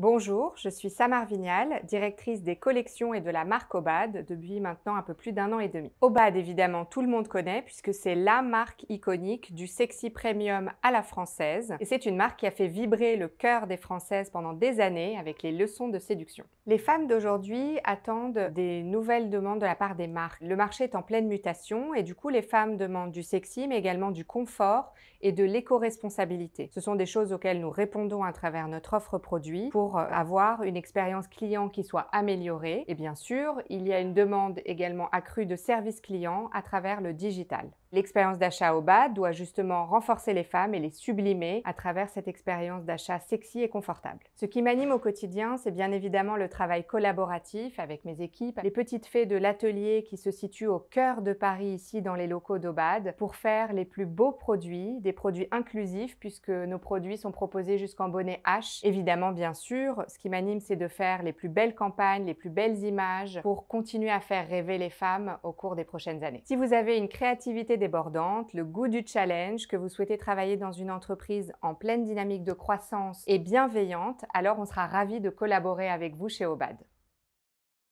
Bonjour, je suis Samar Vignal, directrice des collections et de la marque Obad depuis maintenant un peu plus d'un an et demi. Obad, évidemment, tout le monde connaît puisque c'est la marque iconique du sexy premium à la française et c'est une marque qui a fait vibrer le cœur des Françaises pendant des années avec les leçons de séduction. Les femmes d'aujourd'hui attendent des nouvelles demandes de la part des marques. Le marché est en pleine mutation et du coup, les femmes demandent du sexy mais également du confort et de l'éco-responsabilité. Ce sont des choses auxquelles nous répondons à travers notre offre produit pour euh, avoir une expérience client qui soit améliorée. Et bien sûr, il y a une demande également accrue de services clients à travers le digital. L'expérience d'achat au bas doit justement renforcer les femmes et les sublimer à travers cette expérience d'achat sexy et confortable. Ce qui m'anime au quotidien, c'est bien évidemment le travail collaboratif avec mes équipes, les petites fées de l'atelier qui se situe au cœur de Paris, ici dans les locaux d'Obad, pour faire les plus beaux produits, des produits inclusifs puisque nos produits sont proposés jusqu'en bonnet H, évidemment bien sûr ce qui m'anime, c'est de faire les plus belles campagnes, les plus belles images pour continuer à faire rêver les femmes au cours des prochaines années. Si vous avez une créativité débordante, le goût du challenge, que vous souhaitez travailler dans une entreprise en pleine dynamique de croissance et bienveillante, alors on sera ravis de collaborer avec vous chez Obad.